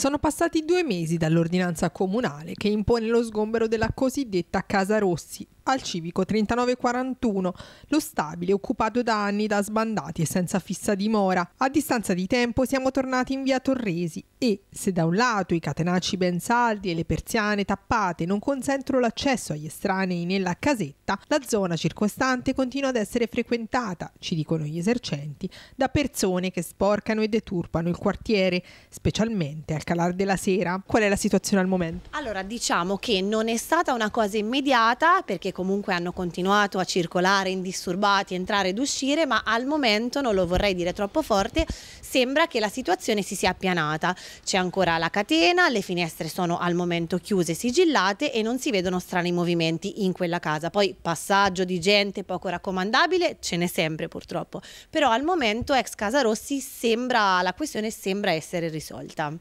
Sono passati due mesi dall'ordinanza comunale che impone lo sgombero della cosiddetta Casa Rossi, al civico 3941, lo stabile occupato da anni da sbandati e senza fissa dimora. A distanza di tempo siamo tornati in via Torresi e, se da un lato i catenacci ben saldi e le persiane tappate non consentono l'accesso agli estranei nella casetta, la zona circostante continua ad essere frequentata, ci dicono gli esercenti, da persone che sporcano e deturpano il quartiere, specialmente al calare della sera. Qual è la situazione al momento? Allora, diciamo che non è stata una cosa immediata perché che comunque hanno continuato a circolare indisturbati, entrare ed uscire, ma al momento, non lo vorrei dire troppo forte, sembra che la situazione si sia appianata. C'è ancora la catena, le finestre sono al momento chiuse, sigillate e non si vedono strani movimenti in quella casa. Poi passaggio di gente poco raccomandabile ce n'è sempre purtroppo, però al momento ex Casa Rossi sembra, la questione sembra essere risolta.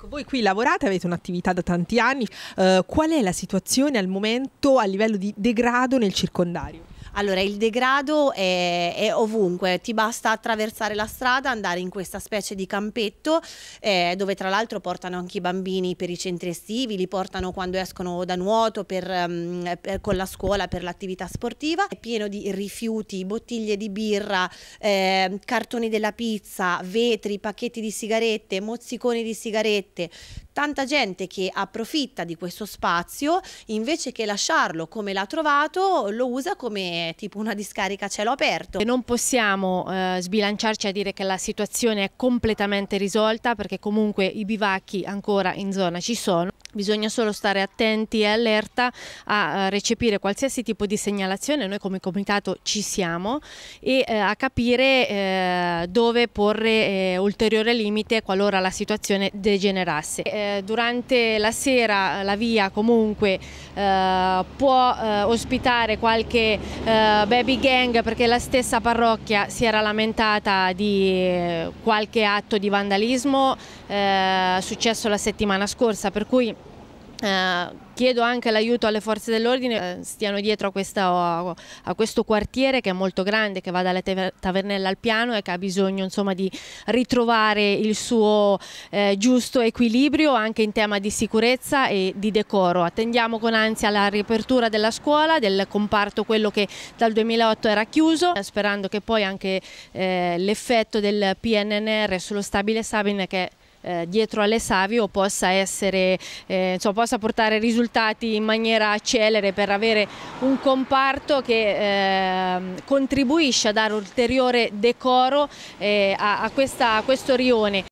Ecco, voi qui lavorate, avete un'attività da tanti anni, eh, qual è la situazione al momento a livello di degrado nel circondario? Allora, il degrado è, è, ovunque, ti basta attraversare la strada, andare in questa specie di campetto eh, dove tra l'altro portano anche i bambini per i centri estivi, li portano quando escono da nuoto per, mm, per, con la scuola per l'attività sportiva, è pieno di rifiuti, bottiglie di birra, eh, cartoni della pizza, vetri, pacchetti di sigarette, mozziconi di sigarette, tanta gente che approfitta di questo spazio invece che lasciarlo come l'ha trovato lo usa come tipo una discarica a cielo aperto. Non possiamo eh, sbilanciarci a dire che la situazione è completamente risolta perché comunque i bivacchi ancora in zona ci sono. Bisogna solo stare attenti e allerta a eh, recepire qualsiasi tipo di segnalazione, noi come comitato ci siamo e eh, a capire eh, dove porre ulteriore limite qualora la situazione degenerasse. Eh, durante la sera eh, la via comunque eh, può eh, ospitare qualche eh, baby gang perché la stessa parrocchia si era lamentata di qualche atto di vandalismo successo la settimana scorsa per cui eh, chiedo anche l'aiuto alle forze dell'ordine, eh, stiano dietro a, questa, a, questo quartiere che è molto grande, che va dalla tavernella al piano e che ha bisogno insomma, di ritrovare il suo eh, giusto equilibrio anche in tema di sicurezza e di decoro. Attendiamo con ansia la riapertura della scuola, del comparto quello che dal 2008 era chiuso, sperando che poi anche eh, l'effetto del PNNR sullo stabile Sabine che eh, dietro alle Savio possa, essere, eh, insomma, possa portare risultati in maniera celere per avere un comparto che eh, contribuisce a dare ulteriore decoro eh, a, a, questa, a questo rione.